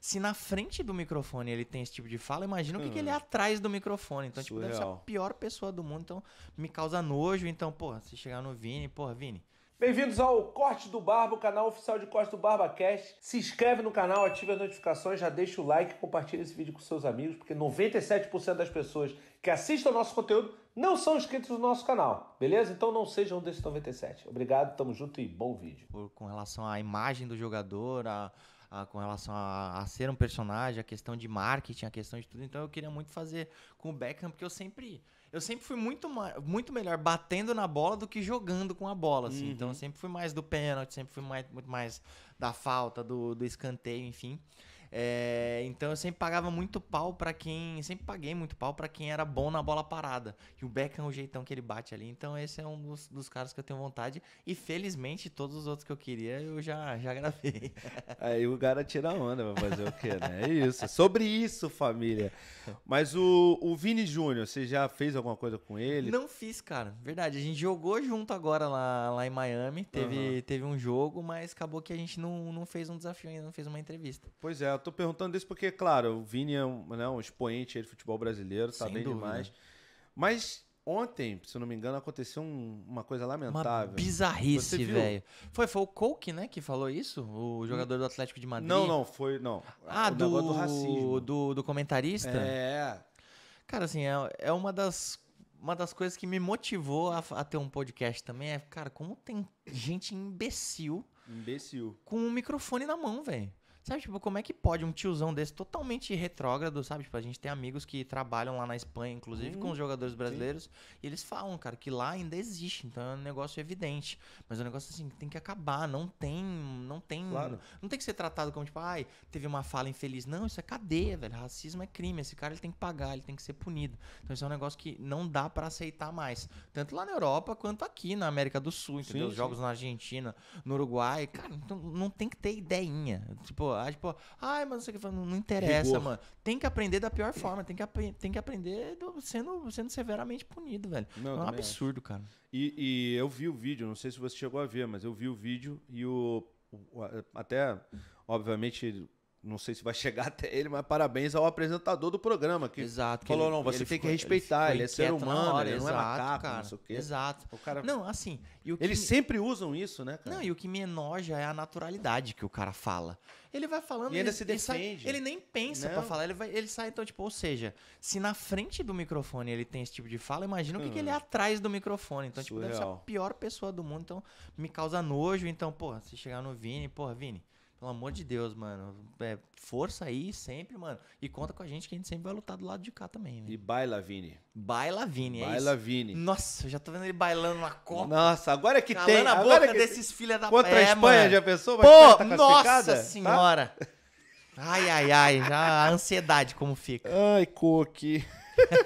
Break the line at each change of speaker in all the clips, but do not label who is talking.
Se na frente do microfone ele tem esse tipo de fala, imagina o que, que ele é hum. atrás do microfone. Então, Surreal. tipo, deve ser a pior pessoa do mundo. Então, me causa nojo. Então, porra, se chegar no Vini, porra, Vini.
Bem-vindos ao Corte do Barba, o canal oficial de Corte do Barba Cast. Se inscreve no canal, ative as notificações, já deixa o like, compartilha esse vídeo com seus amigos, porque 97% das pessoas que assistem ao nosso conteúdo não são inscritos no nosso canal, beleza? Então não sejam um desses 97. Obrigado, tamo junto e bom vídeo.
Com relação à imagem do jogador, a. À a, com relação a, a, ser um personagem, a questão de marketing, a questão de tudo. Então eu queria muito fazer com o Beckham, porque eu sempre. Eu sempre fui muito, muito melhor batendo na bola do que jogando com a bola, assim. Então, uhum. Então eu sempre fui mais do pênalti, sempre fui mais, muito mais da falta, do, do escanteio, enfim. É, então eu sempre pagava muito pau para quem. Sempre paguei muito pau para quem era bom na bola parada. E o Beckham, é o jeitão que ele bate ali. Então esse é um dos, dos caras que eu tenho vontade. E felizmente todos os outros que eu queria eu já, já gravei.
Aí o cara tira onda pra fazer o quê, né? É isso. Sobre isso, família. Mas o, o Vini Júnior, você já fez alguma coisa com ele? Não
fiz, cara. Verdade. A gente jogou junto agora lá, lá em Miami. Teve, uhum. teve um jogo, mas acabou que a gente não, não fez um desafio ainda, não fez uma entrevista.
Pois é, tô perguntando isso porque, claro, o Vini é um, né, um expoente de futebol brasileiro, tá Sem bem dúvida. demais. Mas ontem, se eu não me engano, aconteceu um, uma coisa lamentável. Uma bizarrice, velho. Foi, foi o Coke, né, que falou isso? O jogador do Atlético de Madrid? Não, não, foi, não. Ah, o do, do racismo. Do,
do comentarista? É. Cara, assim, é, é uma das uma das coisas que me motivou a, a, ter um podcast também é, cara, como tem gente imbecil. Imbecil. Com um microfone na mão, velho. Sabe, tipo, como é que pode um tiozão desse totalmente retrógrado, sabe? Tipo, a gente tem amigos que trabalham lá na Espanha, inclusive hum, com uhum. os jogadores brasileiros, sim. e eles falam, cara, que lá ainda existe, então é um negócio evidente. Mas é um negócio assim, que tem que acabar, não tem, não tem, claro. não tem que ser tratado como tipo, ai, teve uma fala infeliz. Não, isso é cadeia, velho. Racismo é crime, esse cara ele tem que pagar, ele tem que ser punido. Então isso é um negócio que não dá para aceitar mais, tanto lá na Europa quanto aqui na América do Sul, entendeu? Sim, sim. Jogos na Argentina, no Uruguai, cara, não, não tem que ter ideinha. Tipo, Aí, tipo, ai, mas não sei o que. Não, não interessa, Rigor. mano. Tem que aprender da pior forma. Tem que, tem que aprender do, sendo, sendo severamente punido, velho. Não, é um absurdo, acho. cara.
E, e, eu vi o vídeo, não sei se você chegou a ver, mas eu vi o vídeo e o. o até, obviamente não sei se vai chegar até ele, mas parabéns ao apresentador do programa que exato, falou que ele, não, você tem que respeitar, ele, ele é ser humano, hora, ele exato, não é macaco, cara, não sei o quê.
Exato. O
cara Não, assim, eles sempre usam
isso, né, cara? Não, e o que me enoja é a naturalidade que o cara fala. Ele vai falando e ainda ele, se defende. Ele, sai, ele nem pensa para falar, ele vai, ele sai então tipo, ou seja, se na frente do microfone ele tem esse tipo de fala, imagina hum. o que, que ele é hum. atrás do microfone. Então, Surreal. tipo, deve ser a pior pessoa do mundo, então me causa nojo, então, porra, se chegar no Vini, porra, Vini, pelo amor de Deus, mano. É, força aí sempre, mano. E conta com a gente que a gente sempre vai lutar do lado de cá também, velho. E baila, Vini. Baila, Vini, é baila, isso. Vini. Nossa, eu já tô vendo ele bailando na Copa. Nossa, agora é que tem. a agora boca é desses filha da Contra a Espanha, mano. já pensou? Mas Pô, tá nossa tá? senhora. Tá? Ai, ai, ai. Já a ansiedade como fica. Ai, coque.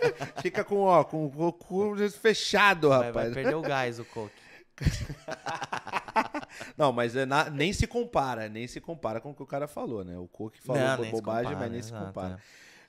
fica com,
ó, com o cu fechado, rapaz. Vai, vai perder o gás, o coque. Não, mas é na, nem se compara, nem se compara com o que o cara falou, né? O Cook falou não, bobagem, compara, mas nem se compara. É.